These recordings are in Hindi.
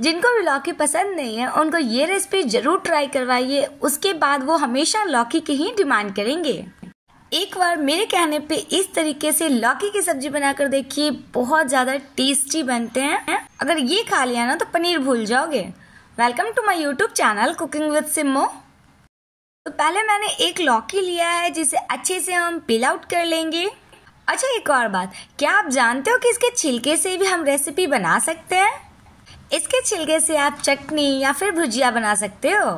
जिनको भी लौकी पसंद नहीं है उनको ये रेसिपी जरूर ट्राई करवाइए उसके बाद वो हमेशा लौकी की ही डिमांड करेंगे एक बार मेरे कहने पे इस तरीके से लौकी की सब्जी बनाकर देखिए बहुत ज़्यादा टेस्टी बनते हैं अगर ये खा लिया ना तो पनीर भूल जाओगे welcome to my YouTube channel cooking with Simo तो पहले मैंने एक लौकी लिया है जिसे अच्छे से हम पिल आउट कर लेंगे अच्छा एक और बात क्या आप जानते हो कि इसके छिलके से भी हम रेसिपी बना सकते हैं इसके छिलके से आप चटनी या फिर भुजिया बना सकते हो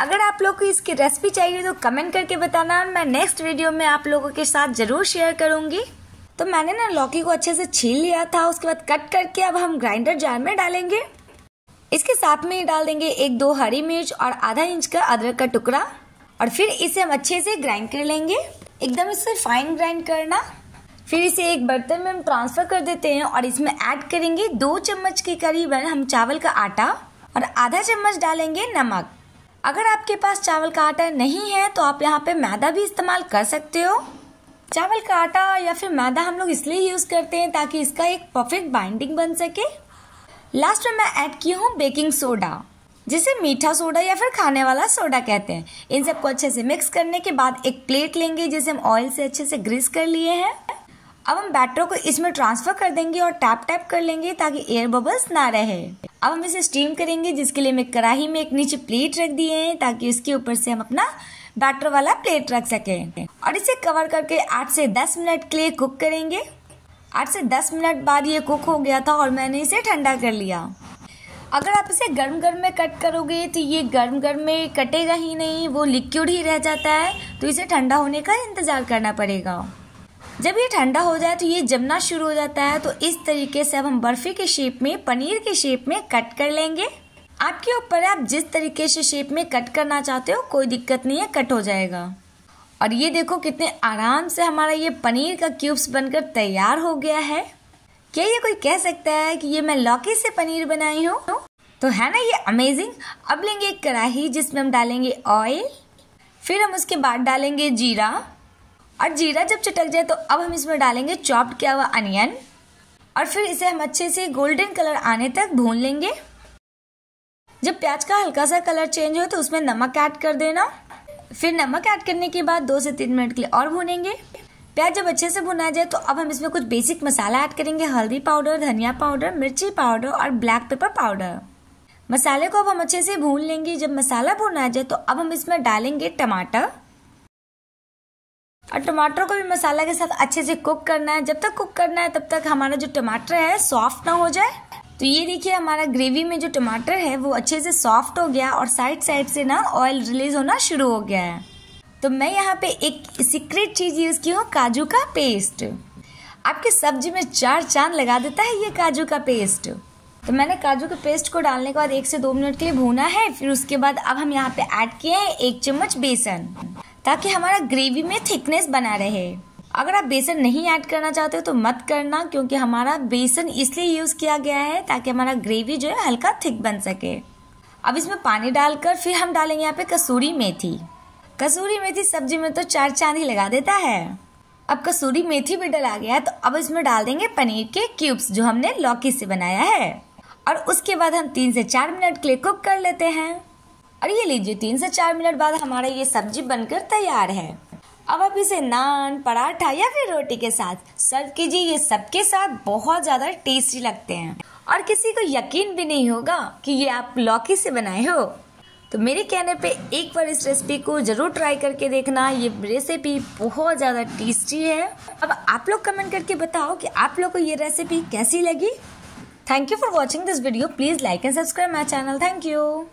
अगर आप लोग को इसकी रेसिपी चाहिए तो कमेंट करके बताना मैं नेक्स्ट वीडियो में आप लोगों के साथ ज़रूर शेयर करूंगी तो मैंने ना लौकी को अच्छे से छील लिया था उसके बाद कट करके अब हम ग्राइंडर जार में डालेंगे इसके साथ में डाल देंगे एक दो हरी मिर्च और आधा इंच का अदरक का टुकड़ा और फिर इसे हम अच्छे से ग्राइंड कर लेंगे एकदम इसे फाइन ग्राइंड करना फिर इसे एक बर्तन में हम ट्रांसफ़र कर देते हैं और इसमें ऐड करेंगे दो चम्मच के करीबन हम चावल का आटा और आधा चम्मच डालेंगे नमक अगर आपके पास चावल का आटा नहीं है तो आप यहाँ पे मैदा भी इस्तेमाल कर सकते हो चावल का आटा या फिर मैदा हम लोग इसलिए यूज़ करते हैं ताकि इसका एक परफेक्ट बाइंडिंग बन सके लास्ट में मैं ऐड की हूँ बेकिंग सोडा जिसे मीठा सोडा या फिर खाने वाला सोडा कहते हैं इन सबको अच्छे से मिक्स करने के बाद एक प्लेट लेंगे जिसे हम ऑयल से अच्छे से ग्रीस कर लिए हैं अब हम बैटर को इसमें ट्रांसफर कर देंगे और टैप टैप कर लेंगे ताकि एयर बबल्स ना रहे अब हम इसे स्टीम करेंगे जिसके लिए मैं कढ़ाई में एक नीचे प्लेट रख दिए हैं ताकि उसके ऊपर से हम अपना बैटर वाला प्लेट रख सके और इसे कवर करके आठ से दस मिनट के लिए कुक करेंगे आठ से दस मिनट बाद ये कुक हो गया था और मैंने इसे ठंडा कर लिया अगर आप इसे गर्म गर्म में कट करोगे तो ये गर्म गर्म में कटेगा ही नहीं वो लिक्विड ही रह जाता है तो इसे ठंडा होने का इंतज़ार करना पड़ेगा जब ये ठंडा हो जाए तो ये जमना शुरू हो जाता है तो इस तरीके से अब हम बर्फी के शेप में पनीर के शेप में कट कर लेंगे आपके ऊपर आप जिस तरीके से शेप में कट करना चाहते हो कोई दिक्कत नहीं है कट हो जाएगा और ये देखो कितने आराम से हमारा ये पनीर का क्यूब्स बनकर तैयार हो गया है क्या ये कोई कह सकता है कि ये मैं लौकी से पनीर बनाई हूँ तो है ना ये अमेजिंग अब लेंगे एक कढ़ाही जिसमें हम डालेंगे ऑयल फिर हम उसके बाद डालेंगे जीरा और जीरा जब चटक जाए तो अब हम इसमें डालेंगे चॉप्ड किया हुआ अनियन और फिर इसे हम अच्छे से गोल्डन कलर आने तक भून लेंगे जब प्याज का हल्का सा कलर चेंज हो तो उसमें नमक ऐड कर देना फिर नमक ऐड करने के बाद दो से तीन मिनट के लिए और भूनेंगे प्याज जब अच्छे से भुना जाए तो अब हम इसमें कुछ बेसिक मसाला ऐड करेंगे हल्दी पाउडर धनिया पाउडर मिर्ची पाउडर और ब्लैक पेपर पाउडर मसाले को अब हम अच्छे से भून लेंगे जब मसाला भुना जाए तो अब हम इसमें डालेंगे टमाटर और टमाटर को भी मसाला के साथ अच्छे से कुक करना है जब तक कुक करना है तब तक हमारा जो टमाटर है सॉफ्ट ना हो जाए तो ये देखिए हमारा ग्रेवी में जो टमाटर है वो अच्छे से सॉफ्ट हो गया और साइड साइड से ना ऑयल रिलीज होना शुरू हो गया है तो मैं यहाँ पे एक सीक्रेट चीज़ यूज़ की हूँ काजू का पेस्ट आपके सब्जी में चार चांद लगा देता है ये काजू का पेस्ट तो मैंने काजू के पेस्ट को डालने के बाद एक से दो मिनट के लिए भूना है फिर उसके बाद अब हम यहाँ पे ऐड किए हैं एक चम्मच बेसन ताकि हमारा ग्रेवी में थिकनेस बना रहे अगर आप बेसन नहीं ऐड करना चाहते हो तो मत करना क्योंकि हमारा बेसन इसलिए यूज़ किया गया है ताकि हमारा ग्रेवी जो है हल्का थिक बन सके अब इसमें पानी डालकर फिर हम डालेंगे यहाँ पे कसूरी मेथी कसूरी मेथी सब्जी में तो चार चांद ही लगा देता है अब कसूरी मेथी भी डला गया है तो अब इसमें डाल देंगे पनीर के क्यूब्स जो हमने लौकी से बनाया है और उसके बाद हम तीन से चार मिनट के लिए कुक कर लेते हैं और ये लीजिए तीन से चार मिनट बाद हमारा ये सब्जी बनकर तैयार है अब आप इसे नान पराठा या फिर रोटी के साथ सर्व कीजिए ये सबके साथ बहुत ज़्यादा टेस्टी लगते हैं और किसी को यकीन भी नहीं होगा कि ये आप लौकी से बनाए हो तो मेरे कहने पे एक बार इस रेसिपी को ज़रूर ट्राई करके देखना ये रेसिपी बहुत ज़्यादा टेस्टी है अब आप लोग कमेंट करके बताओ कि आप लोग को ये रेसिपी कैसी लगी thank you for watching this video please like and subscribe my channel thank you